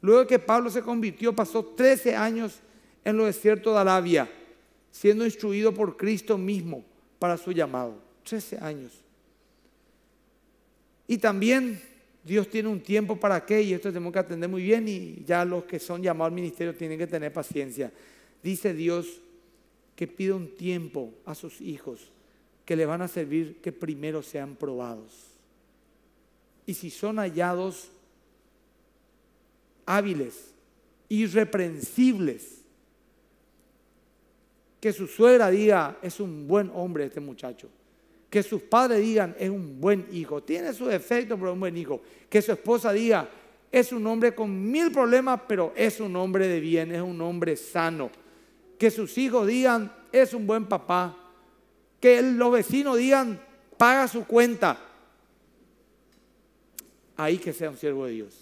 Luego que Pablo se convirtió, pasó 13 años en lo desierto de Arabia, siendo instruido por Cristo mismo para su llamado. Trece años. Y también Dios tiene un tiempo para qué, y esto tenemos que atender muy bien, y ya los que son llamados al ministerio tienen que tener paciencia. Dice Dios que pide un tiempo a sus hijos que le van a servir que primero sean probados y si son hallados hábiles, irreprensibles. Que su suegra diga, es un buen hombre este muchacho. Que sus padres digan, es un buen hijo. Tiene sus defectos, pero es un buen hijo. Que su esposa diga, es un hombre con mil problemas, pero es un hombre de bien, es un hombre sano. Que sus hijos digan, es un buen papá. Que los vecinos digan, paga su cuenta ahí que sea un siervo de Dios.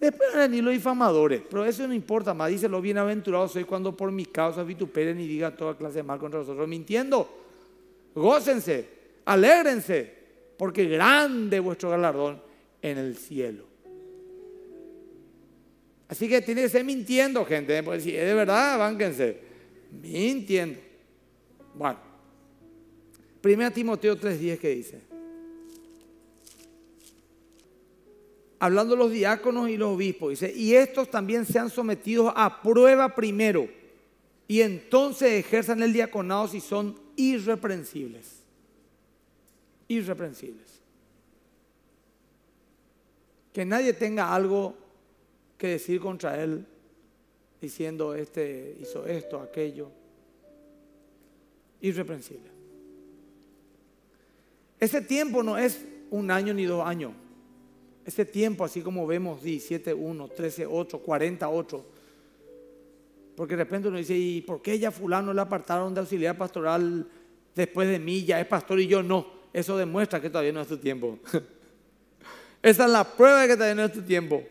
Después van a venir los difamadores, pero eso no importa más. Dice, lo bienaventurado soy cuando por mi causa vituperen y digan toda clase de mal contra nosotros mintiendo. Gócense, alégrense, porque grande vuestro galardón en el cielo. Así que tiene que ser mintiendo, gente, pues si es de verdad, bánquense. Mintiendo. Bueno, Primera Timoteo 3.10 que dice. hablando los diáconos y los obispos, dice, y estos también se han sometidos a prueba primero, y entonces ejerzan el diaconado si son irreprensibles. Irreprensibles. Que nadie tenga algo que decir contra él, diciendo, este hizo esto, aquello. Irreprensible. Ese tiempo no es un año ni dos años ese tiempo, así como vemos 17, 1, 13, 8, 40, 8. Porque de repente uno dice, ¿y por qué ya fulano le apartaron de auxiliar pastoral después de mí? Ya es pastor y yo no. Eso demuestra que todavía no es tu tiempo. Esa es la prueba de que todavía no es tu tiempo.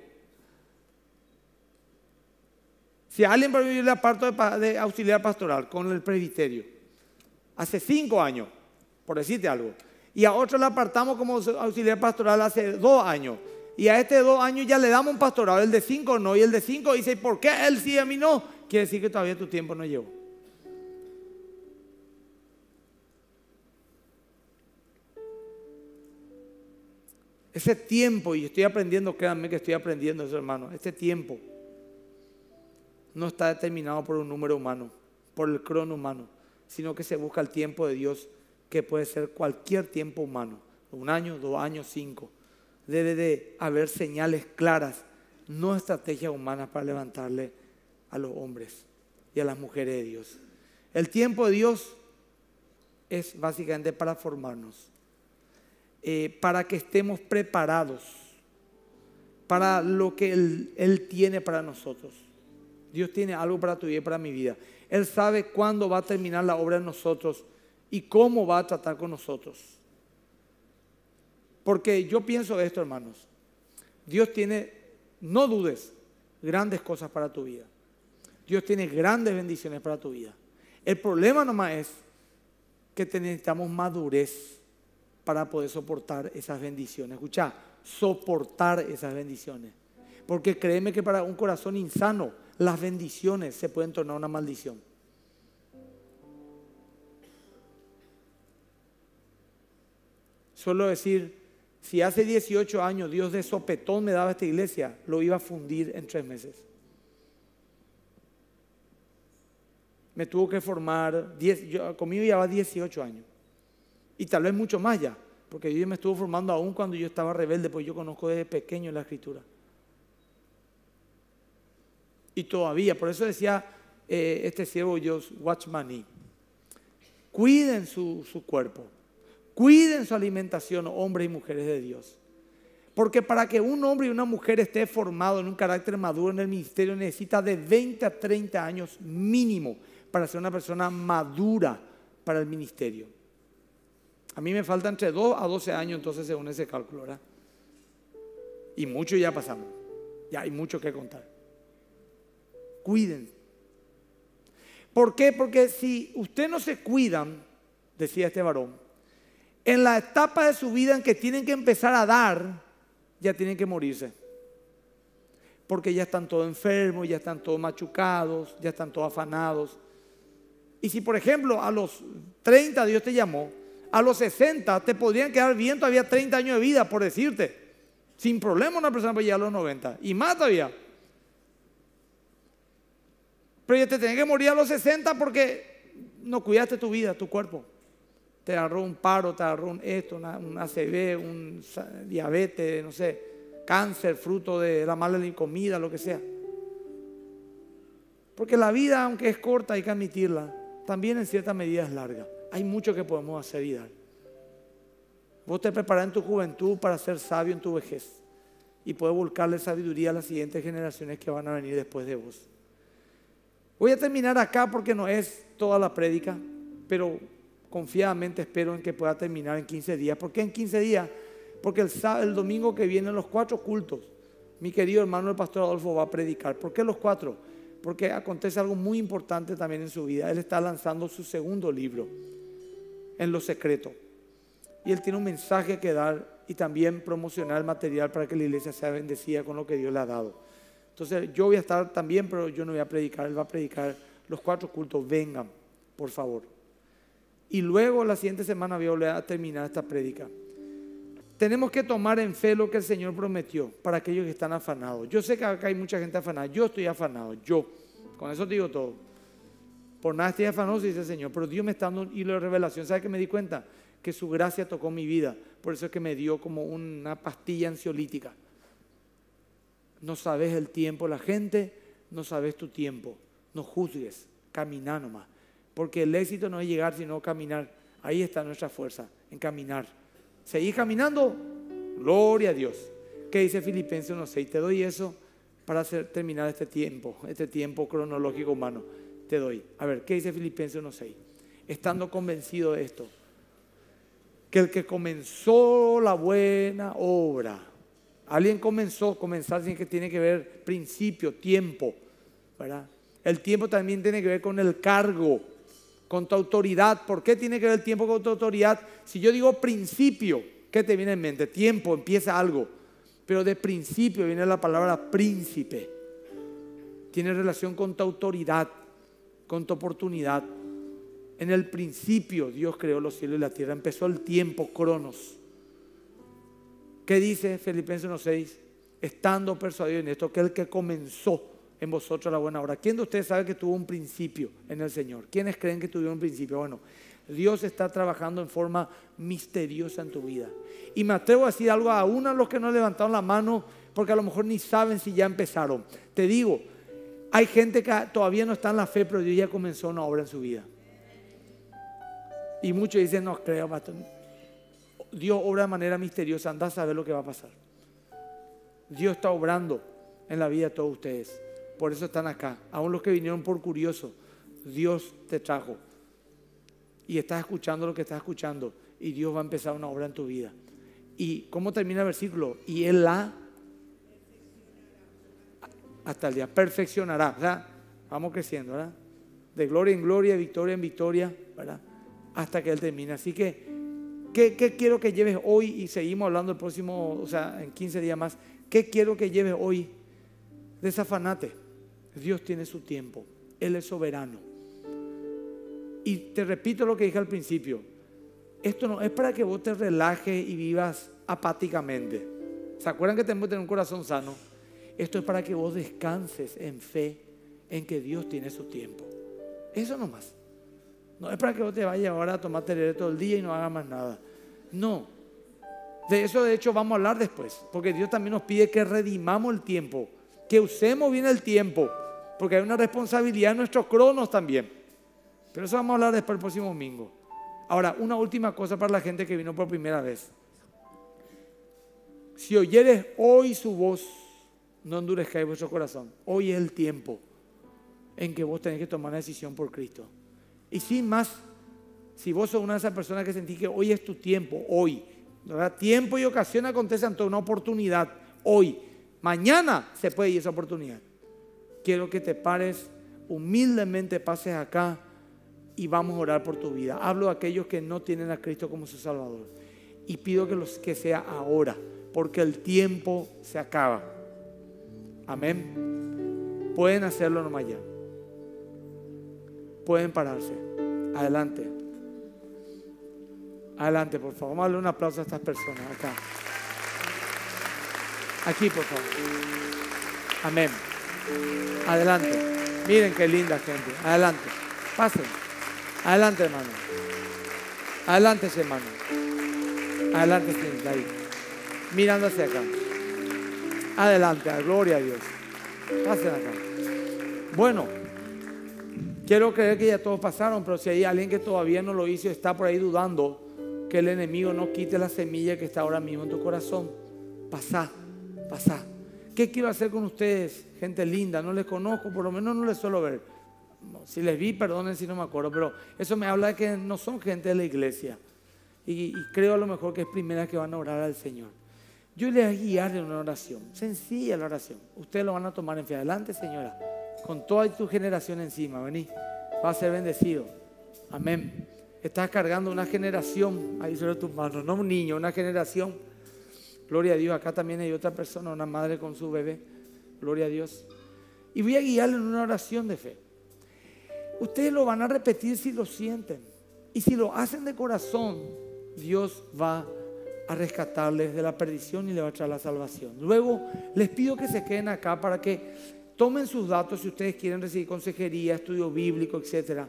Si a alguien le vivir aparto de, de, auxiliar pastoral con el presbiterio, hace cinco años, por decirte algo, y a otro le apartamos como auxiliar pastoral hace dos años. Y a este dos años ya le damos un pastorado, el de cinco no, y el de cinco dice, ¿por qué él sí y a mí no? Quiere decir que todavía tu tiempo no llegó. Ese tiempo, y estoy aprendiendo, créanme que estoy aprendiendo eso, hermano, este tiempo no está determinado por un número humano, por el crono humano, sino que se busca el tiempo de Dios que puede ser cualquier tiempo humano, un año, dos años, cinco. Debe de haber señales claras, no estrategias humanas para levantarle a los hombres y a las mujeres de Dios. El tiempo de Dios es básicamente para formarnos, eh, para que estemos preparados para lo que él, tiene para nosotros. Dios tiene algo para tu vida y para mi vida. Él sabe cuándo va a terminar la obra en nosotros y cómo va a tratar con nosotros. Porque yo pienso esto, hermanos. Dios tiene, no dudes, grandes cosas para tu vida. Dios tiene grandes bendiciones para tu vida. El problema nomás es que necesitamos madurez para poder soportar esas bendiciones. Escucha, soportar esas bendiciones. Porque créeme que para un corazón insano, las bendiciones se pueden tornar una maldición. Solo decir, si hace 18 años Dios de sopetón me daba esta iglesia, lo iba a fundir en tres meses. Me tuvo que formar, conmigo ya conmigo 18 años. Y tal vez mucho más ya, porque Dios me estuvo formando aún cuando yo estaba rebelde, porque yo conozco desde pequeño la escritura. Y todavía, por eso decía eh, este siervo Dios, watch money. Cuiden su, su cuerpo Cuiden su alimentación, hombres y mujeres de Dios. Porque para que un hombre y una mujer esté formado en un carácter maduro en el ministerio necesita de 20 a 30 años mínimo para ser una persona madura para el ministerio. A mí me faltan entre 2 a 12 años entonces según ese cálculo, ¿verdad? Y mucho ya pasamos. Ya hay mucho que contar. Cuiden. ¿Por qué? Porque si usted no se cuidan, decía este varón, en la etapa de su vida en que tienen que empezar a dar, ya tienen que morirse. Porque ya están todos enfermos, ya están todos machucados, ya están todos afanados. Y si, por ejemplo, a los 30 Dios te llamó, a los 60 te podrían quedar bien todavía 30 años de vida, por decirte. Sin problema una persona puede llegar a los 90. Y más todavía. Pero ya te tenés que morir a los 60 porque no cuidaste tu vida, tu cuerpo te agarró un paro, te agarró esto, una, un ACV, un diabetes, no sé, cáncer, fruto de la mala comida, lo que sea. Porque la vida, aunque es corta, hay que admitirla, también en cierta medida es larga. Hay mucho que podemos hacer y dar. Vos te preparás en tu juventud para ser sabio en tu vejez y poder volcarle sabiduría a las siguientes generaciones que van a venir después de vos. Voy a terminar acá porque no es toda la prédica, pero confiadamente espero en que pueda terminar en 15 días. ¿Por qué en 15 días? Porque el, domingo que viene los cuatro cultos, mi querido hermano el pastor Adolfo va a predicar. ¿Por qué los cuatro? Porque acontece algo muy importante también en su vida. Él está lanzando su segundo libro, En lo secreto. Y él tiene un mensaje que dar y también promocionar el material para que la iglesia sea bendecida con lo que Dios le ha dado. Entonces yo voy a estar también, pero yo no voy a predicar, él va a predicar los cuatro cultos. Vengan, por favor. Y luego la siguiente semana voy a terminar esta prédica. Tenemos que tomar en fe lo que el Señor prometió para aquellos que están afanados. Yo sé que acá hay mucha gente afanada. Yo estoy afanado, yo. Con eso digo todo. Por nada estoy afanado, dice el Señor. Pero Dios me está dando un hilo de revelación. ¿Sabes qué me di cuenta? Que su gracia tocó mi vida. Por eso es que me dio como una pastilla ansiolítica. No sabes el tiempo, la gente, no sabes tu tiempo. No juzgues, camina nomás porque el éxito no es llegar, sino caminar. Ahí está nuestra fuerza, en caminar. Seguir caminando, gloria a Dios. ¿Qué dice Filipenses 1.6? Te doy eso para hacer, terminar este tiempo, este tiempo cronológico humano. Te doy. A ver, ¿qué dice Filipenses 1.6? Estando convencido de esto, que el que comenzó la buena obra, alguien comenzó, comenzar sin que, tiene que ver principio, tiempo, ¿verdad? El tiempo también tiene que ver con el cargo con tu autoridad. ¿Por qué tiene que ver el tiempo con tu autoridad? Si yo digo principio, ¿qué te viene en mente? Tiempo, empieza algo. Pero de principio viene la palabra príncipe. Tiene relación con tu autoridad, con tu oportunidad. En el principio Dios creó los cielos y la tierra. Empezó el tiempo, cronos. ¿Qué dice Filipenses 1.6? Estando persuadido en esto, que el que comenzó en vosotros la buena obra. ¿Quién de ustedes sabe que tuvo un principio en el Señor? ¿Quiénes creen que tuvieron un principio? Bueno, Dios está trabajando en forma misteriosa en tu vida. Y me atrevo a decir algo a uno de los que no levantaron la mano, porque a lo mejor ni saben si ya empezaron. Te digo, hay gente que todavía no está en la fe, pero Dios ya comenzó una obra en su vida. Y muchos dicen, no creo, pastor. Dios obra de manera misteriosa, anda a saber lo que va a pasar. Dios está obrando en la vida de todos ustedes. Por eso están acá. Aún los que vinieron por curioso, Dios te trajo. Y estás escuchando lo que estás escuchando. Y Dios va a empezar una obra en tu vida. ¿Y cómo termina el versículo? Y Él la hasta el día perfeccionará. ¿verdad? Vamos creciendo, ¿verdad? De gloria en gloria, victoria en victoria, ¿verdad? Hasta que Él termine. Así que, ¿qué, ¿qué, quiero que lleves hoy? Y seguimos hablando el próximo, o sea, en 15 días más. ¿Qué quiero que lleves hoy? Desafanate. Dios tiene su tiempo, Él es soberano. Y te repito lo que dije al principio, esto no es para que vos te relajes y vivas apáticamente. ¿Se acuerdan que tenemos que tener un corazón sano? Esto es para que vos descanses en fe en que Dios tiene su tiempo. Eso nomás. No es para que vos te vayas ahora a tomar tereré todo el día y no hagas más nada. No. De eso de hecho vamos a hablar después, porque Dios también nos pide que redimamos el tiempo, que usemos bien el tiempo porque hay una responsabilidad en nuestros cronos también. Pero eso vamos a hablar después el próximo domingo. Ahora, una última cosa para la gente que vino por primera vez. Si oyeres hoy su voz, no endurezcáis vuestro corazón. Hoy es el tiempo en que vos tenés que tomar una decisión por Cristo. Y sin más, si vos sos una de esas personas que sentís que hoy es tu tiempo, hoy, ¿verdad? tiempo y ocasión acontece ante una oportunidad, hoy, mañana se puede ir esa oportunidad quiero que te pares, humildemente pases acá y vamos a orar por tu vida. Hablo de aquellos que no tienen a Cristo como su Salvador y pido que, los, que sea ahora, porque el tiempo se acaba. Amén. Pueden hacerlo nomás ya. Pueden pararse. Adelante. Adelante, por favor. Vamos a darle un aplauso a estas personas acá. Aquí, por favor. Amén. Adelante. Miren qué linda gente. Adelante. Pasen. Adelante, hermano. Adelante, hermano. Adelante, gente Ahí. Mirando hacia acá. Adelante. Gloria a Dios. Pasen acá. Bueno, quiero creer que ya todos pasaron, pero si hay alguien que todavía no lo hizo está por ahí dudando, que el enemigo no quite la semilla que está ahora mismo en tu corazón. Pasá, pasá. ¿Qué quiero hacer con ustedes? Gente linda, no les conozco, por lo menos no les suelo ver. Si les vi, perdonen si no me acuerdo, pero eso me habla de que no son gente de la iglesia. Y, creo a lo mejor que es primera que van a orar al Señor. Yo les voy a guiar en una oración, sencilla la oración. Ustedes lo van a tomar en fe. Adelante, señora, con toda tu generación encima, vení. Va a ser bendecido. Amén. Estás cargando una generación, ahí sobre tus manos, no un niño, una generación Gloria a Dios. Acá también hay otra persona, una madre con su bebé. Gloria a Dios. Y voy a guiarle en una oración de fe. Ustedes lo van a repetir si lo sienten. Y si lo hacen de corazón, Dios va a rescatarles de la perdición y le va a traer la salvación. Luego les pido que se queden acá para que tomen sus datos si ustedes quieren recibir consejería, estudio bíblico, etc.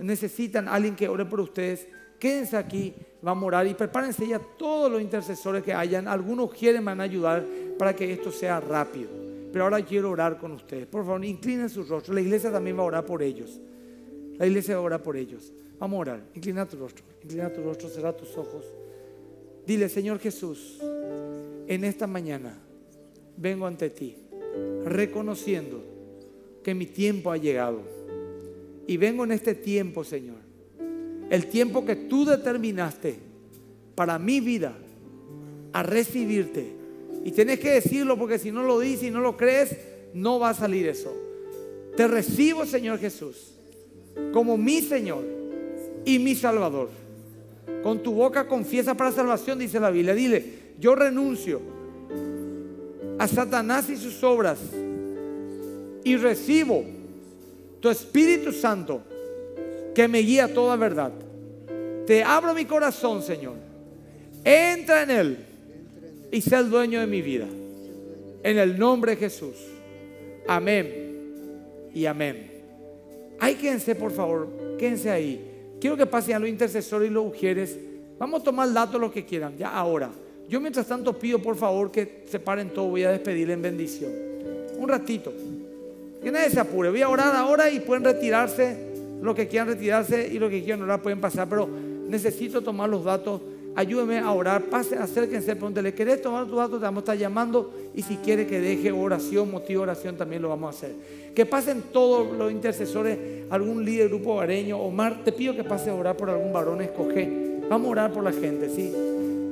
Necesitan alguien que ore por ustedes quédense aquí, vamos a orar y prepárense ya todos los intercesores que hayan. Algunos quieren, van a ayudar para que esto sea rápido. Pero ahora quiero orar con ustedes. Por favor, inclinen sus rostros. La iglesia también va a orar por ellos. La iglesia va a orar por ellos. Vamos a orar. Inclina tu rostro. Inclina tu rostro. Cerra tus ojos. Dile, Señor Jesús, en esta mañana vengo ante ti reconociendo que mi tiempo ha llegado. Y vengo en este tiempo, Señor, el tiempo que tú determinaste para mi vida a recibirte. Y tienes que decirlo porque si no lo dices y no lo crees, no va a salir eso. Te recibo, Señor Jesús, como mi Señor y mi Salvador. Con tu boca confiesa para salvación, dice la Biblia. Dile, yo renuncio a Satanás y sus obras y recibo tu Espíritu Santo que me guía toda verdad. Te abro mi corazón, Señor. Entra en él y sé el dueño de mi vida. En el nombre de Jesús. Amén y amén. ay quédense, por favor. Quédense ahí. Quiero que pasen a los intercesores y los mujeres. Vamos a tomar datos lo que quieran, ya ahora. Yo mientras tanto pido, por favor, que se paren todos. Voy a despedir en bendición. Un ratito. Que nadie se apure. Voy a orar ahora y pueden retirarse. Los que quieran retirarse y los que quieran orar pueden pasar, pero necesito tomar los datos. Ayúdeme a orar, pase, acérquense, le ¿querés tomar tus datos? Te vamos a estar llamando y si quiere que deje oración, motivo oración, también lo vamos a hacer. Que pasen todos los intercesores, algún líder grupo areño. Omar, te pido que pases a orar por algún varón, escoge. Vamos a orar por la gente, ¿sí?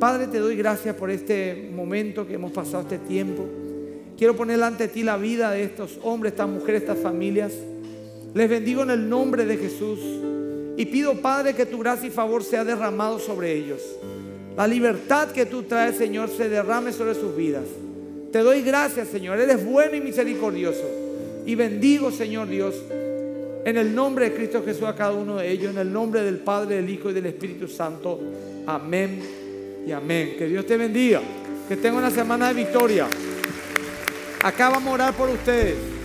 Padre, te doy gracias por este momento que hemos pasado, este tiempo. Quiero poner ante ti la vida de estos hombres, estas mujeres, estas familias. Les bendigo en el nombre de Jesús y pido, Padre, que tu gracia y favor sea derramado sobre ellos. La libertad que tú traes, Señor, se derrame sobre sus vidas. Te doy gracias, Señor. Eres bueno y misericordioso. Y bendigo, Señor Dios, en el nombre de Cristo Jesús a cada uno de ellos, en el nombre del Padre, del Hijo y del Espíritu Santo. Amén y amén. Que Dios te bendiga. Que tenga una semana de victoria. Acá vamos a orar por ustedes.